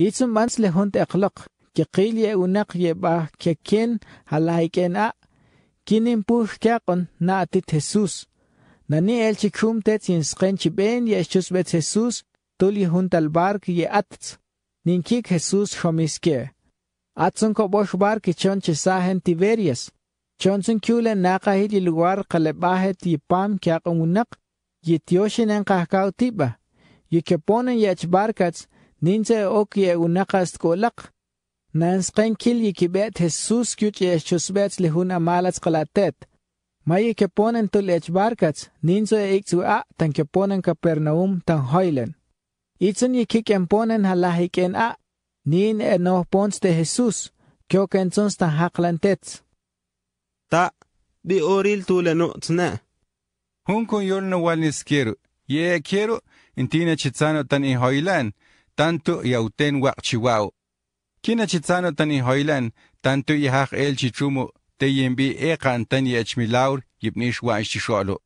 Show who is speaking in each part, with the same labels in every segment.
Speaker 1: یس منسلہ اخلاق کے کیل یا اونک یا بہ کے کن حلہ کے كن پوش کیا کون نتوس نی ایچہ چھم تھی کن چین یہ چھس بچ ھسوس تل ہن تل بارکہ یہ ات نیک ھسوس کھم اس کے ات ںم کو بوش بارکہ چونچہ ساحینی ویریس چون سم کیو لے نا کاہل وار کل باہت یہ پام کیا کو اونک یہ توش نکوتی بہ یہ کھی پونے یہ اچ بارک ninche ok ye unakas kolak. Nans kain kil yi kibet Jesus kyut ye chusbets li hun amalats kalatet. May yi keponan tul ech barkats, ninso ye e ik a tan keponan kapernaum tan hoylen. Itzun yi kikemponan halahiken a, nin e no pons de Jesus, kyo kentzons tan haklantets.
Speaker 2: Ta, di oril tulenu tna. Hun kun yol nu wal niskeru, ye keru, intina chitsano tan ihoylen, hoylen, tanto y auten wakchiwao. Kina chitzano tani hoilan, tanto y haq el chitrumo, te yembi ekan tani achmilaur, yipnish waish chisholo.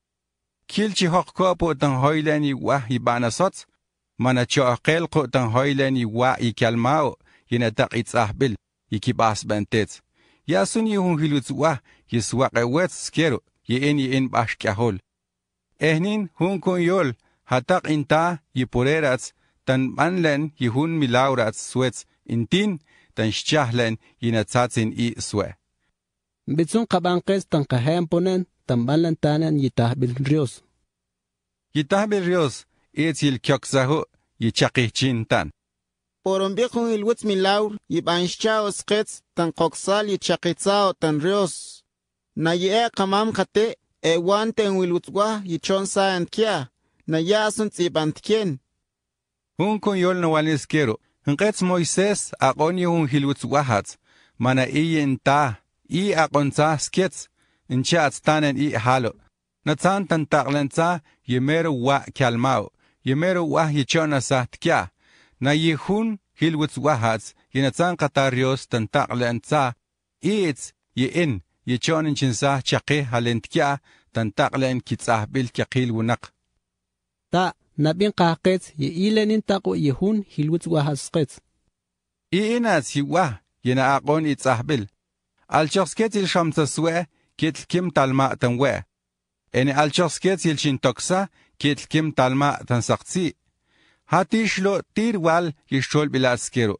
Speaker 2: Kil chi hoq kopo tan hoilan y wah y banasots, mana cho aqelko tan hoilan y wah y kalmao, yina taq itzahbil, yiki bas bantetz. Yasun yuhun hiluz wah, yiswaq ewetz skeru, yin yin bash kahol. Ehnin hun kun yol, hatak inta yipureratz, tan manlen yihun milaura at suets intin tan xchahlen yinatsatsin i sue.
Speaker 1: Bitsun kabanques tan kahen ponen tan banlan tanen yitahbil rios.
Speaker 2: Yitahbil rios it's yil kyoksahu chin tan.
Speaker 1: Porombikun ilwitz milaur yibanxchao skets tan koksal yichakitsao tan rios. Na yee kamam kate ewanten wilwitzwa yichonsa kia.
Speaker 2: Na yasun kien. Hun con yol no walnis quiero. Nqetz Moisés aqon yehun hilwitz wahatz. Mana iyen ta. I aqon tza skietz. Nche atztanen i halo. Natzan tan taqlen tza yemero wa kalmao. Yemero wa yichona sa tkia. Na yi yehun hilwitz wahatz. Yenatzan qatarios tan taqlen yi Iitz yein. Yichonin chinsa chaqih halentkia. Tan taqlen kitzahbil kaqil wunak. Ta' ما بين قاقيت يئيلا ننتقو يهون هلوت وهسقيت إينا سيوا ينا أقون إتصحبل الشخصكيت الشمس سوا كيت الكم تالماء تنوا إني الشخصكيت يلشين توكسا كيت الكم تالماء تنسقسي هاتيش لو تير وال يشتول بلا أسكيرو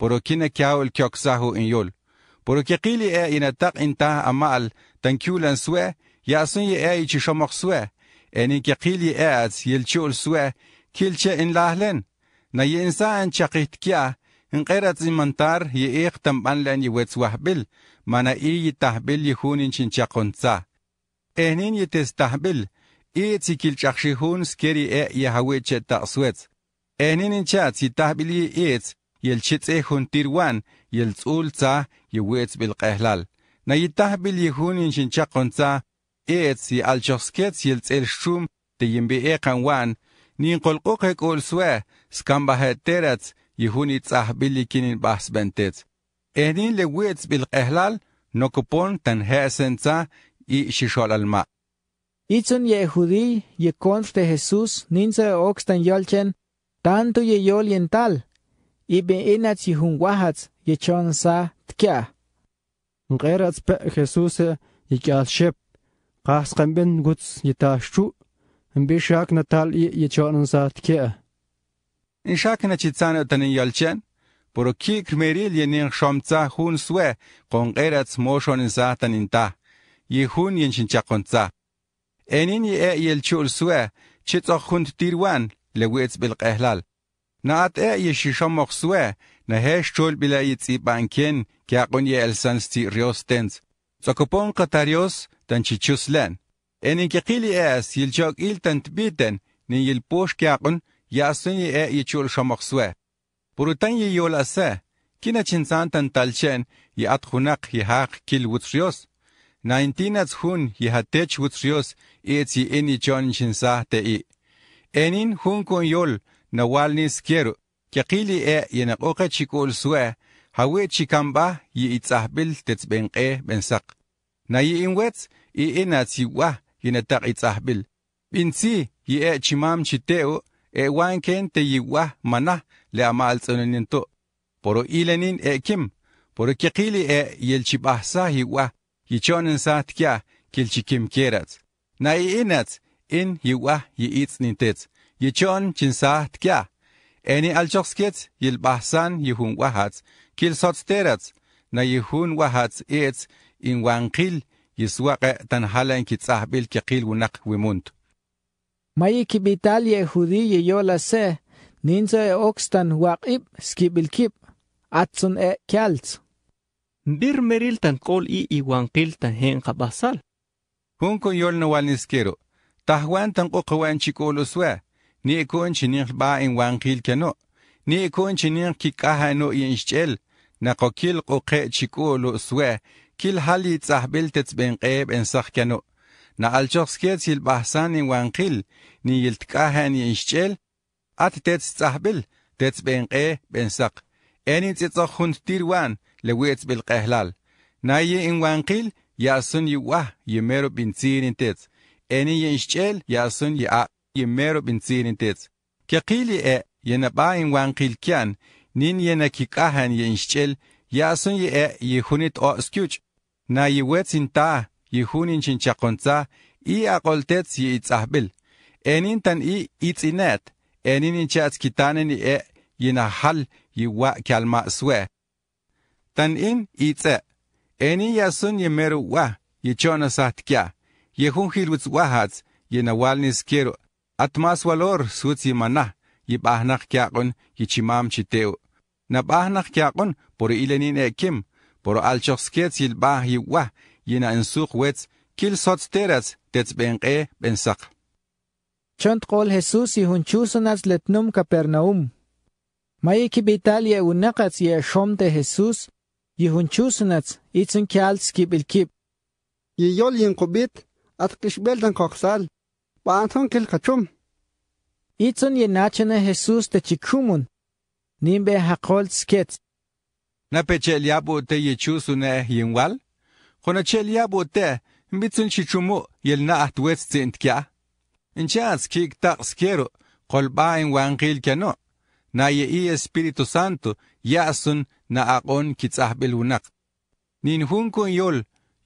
Speaker 2: برو كينا كاو هو إن يول برو كيقيلي إيه إنا تق إنتا أمال تنكولن سوا يأسن إيه إيشي شمخ سوا اني كقيلي اعز يلشول سوا كلشة ان لاهلن نا انسان شقيت كيا ان قيرت منتار يئيق تمبان لان يوتس ما نا اي يتحبل يخون انشن شقنصا اهنين يتستحبل اي تيكيل هون سكري اي يهويتش تأسوت اهنين انشات يتهبل يئيت يلشت ايخون تيروان يلتسول تسا يويتس بالقهلال نا يتحبل يخون انشن شقنصا ايتسي الجوسكيتس يلتسيل شوم دي يمبي ايقان وان نين قلقوقك اول سوا سكان بهتيرتس يهوني تصاح بلي كينين باحس بنتيت اهنين لويتس بالقهلال نوكبون تنهاسن تسا اي شيشول الماء Itzon ye judí
Speaker 1: ye conf de Jesús ninse oxtan yolchen, tanto ye yol yental, ibe inats ye hunguahats ye chon sa tkia. Ngerats pe Jesús ye kyal shep, qaxqanben guts yitaxchu mbi shak na tal ye chonun sa tke
Speaker 2: in shak na chi tsan tan yalchen poro ki kmeril ye nin shom tsa hun swe qon qerat smoshon in sa tan inta ye hun yin chin chaqon tsa enin ye yelchul swe chi tsa khunt tirwan lewets bil qehlal na at e ye shisham mox swe na hesh chul bilay e, tsi banken ki aqon ye elsan sti rios tens Zakopon Katarios, so dan chi chuslen. En in kekili e es yil chok il tan tbiten ni yil posh kyaqun ya suni e yi chul shamak suwe. Purutan yi yol asa, e, kina chinsan tan talchen yi at khunak yi haq kil wutriyos. Na intina tshun yi hatech wutriyos iet yi eni chon chinsa te i. Enin hun kon yol na wal ni skeru. Kekili e yi na qoqa chikul suwe, hawe chikamba yi itzahbil tetsbenqe bensaq. نايينوتس إينا سيوا ينتاق إتصاحبل بنسي يأ شمام شتاو إيوان كان تيوا منا لأمال سنننتو برو إيلانين إيكم برو كيقيلي إي يلشي بحسا هيوا يشونن ساتكيا كيلشي كيم كيرات نايينات إن هيوا يئيتس ننتت يشون شنساتكيا أني ألشوكسكيت يلبحسان يهون وهات كيل صوت تيرات نا يهون وهات إيتس inwanqil yiswaqe tan halen kitzahbil kekil wunak wimunt.
Speaker 1: Mayi kibital yehudi yeyola se, ninzo e okstan waqib
Speaker 2: skibilkib, atson e kialtz. Bir meril tan kol i iwanqil tan hen kabasal. Kunko yol na no walniskero, tahwan tan qoqawan chikolo swa, ni ekon chinin ba inwanqil keno, ni ekon chinin kikaha no yenchel, na qokil qoqe chikolo swa, كل هل تسحبل تتبين قيب انسخ سخكنو نا شخص كيت بحساني وانقل ني يلتكاهن انشجل أت تتس تسحبل تتبين قيب إن سق أني تتصخن تيروان لويت بالقهلال نايي إن وانقل ياسون يواه يميرو بنتين تتس أني ينشجل ياسون يأ يميرو بنتين تت كقيلي اي ينبا إن وانقل كان نين ينكيكاهن انشجل ياسون يأ او أسكيوش na yiwetzin ta yihunin chin chakontza i akoltetz yi itzahbil. Enin tan i itzinet, enin in chats kitanen i e yinahal yi wa kialma swe. Tan in itze, eni yasun yi meru wa yi chona saht kya, yihun hirwitz wahatz yi nawalnis kiru, atmas walor suts yi manah, yi bahnak kya kun yi chimam chiteu. Na bahnak kya kun, puri ilenin e kim, por al choskets il bah yi wa yina en suq wets kil sot teras tets ben qe ben saq.
Speaker 1: Chont qol Jesus yi hun chusunats letnum Kapernaum. Mai ki bital ye unaqats ye shomte Jesus yi hun chusunats itzun kyal skip il kip. Ye yol yin qubit at qishbeldan qoqsal. Baanton kil qachum. Itzun ye nachana Jesus te chikumun. Nimbe haqol skets.
Speaker 2: napecheliapo te yechusune yinwal, jonacheliapo te mbitzun chichumu yelna ahtuetzin tkia. Inchas kik taqskero qolba en wangil kano, na yei Espíritu Santo yasun na aqon kitzahbel unak. Nin hunkun yol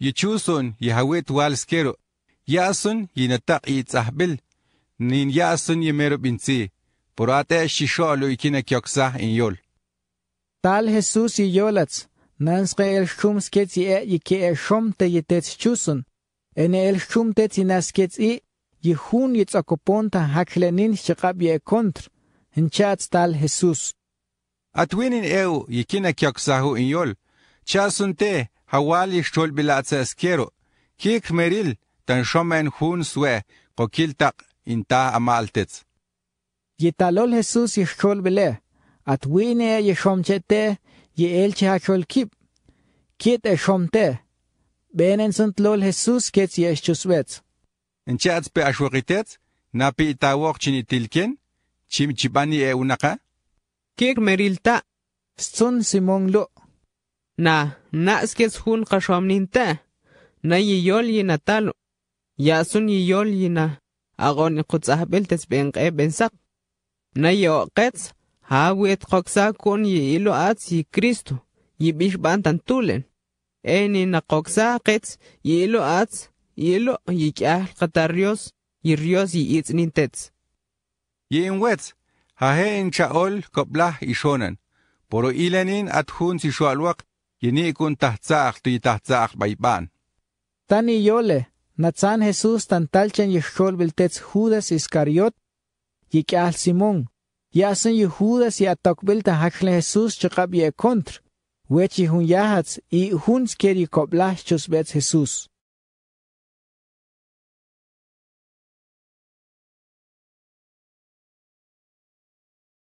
Speaker 2: yichusun yahawet walskero, yasun yinatak yitzahbel, nin yasun yimero binzi, porate shisholo ikina kyoksa en yol.
Speaker 1: Tal Jesús y Yolats, nans que el shum sketz y e y que e el shum te y tets chusun, en el shum tets y nas sketz y, y hun y tzakoponta haklenin shakab y e kontr, en chats tal Jesús.
Speaker 2: Atwinin eu y kina kyok sahu in yol, chasun te, hawal y shol bilatsa eskero, kik meril, tan shomen hun sue, kokil tak, in ta amaltets.
Speaker 1: Y talol Jesús y shol bilatsa, at wine ye elche hacholkip, kit shomte. benen sunt lol Jesus kets yeshchuswetz.
Speaker 2: Înceați pe așorități, na pe itawok cine tilken, cim cibani e unaka? meril merilta.
Speaker 1: Sun simong lo. Na, na skets hun kashomninte, na Ya sun yinatalo, yasun yiyol yina, agon tes tesbenqe bensak, na yoqets, hawet koksa kon ye ilo at y Kristo, ye bishban tulen. eni na koksa
Speaker 2: ket ye ilo ye ilo ye kyal qatarios y rios y itznintets Ye inwet, hahe in chaol koplah ishonan poro at hun si ye ni ikun tahtsaaq tu tahtsaaq bayban
Speaker 1: tani yole natsan jesus tantalchen yishkol biltets judas iskariot yikyal simon Yasan Judas ya tokbil ta hakle Jesús chqab ya kontr. Wechi hun yahats i hun skeri koblach chus Jesús.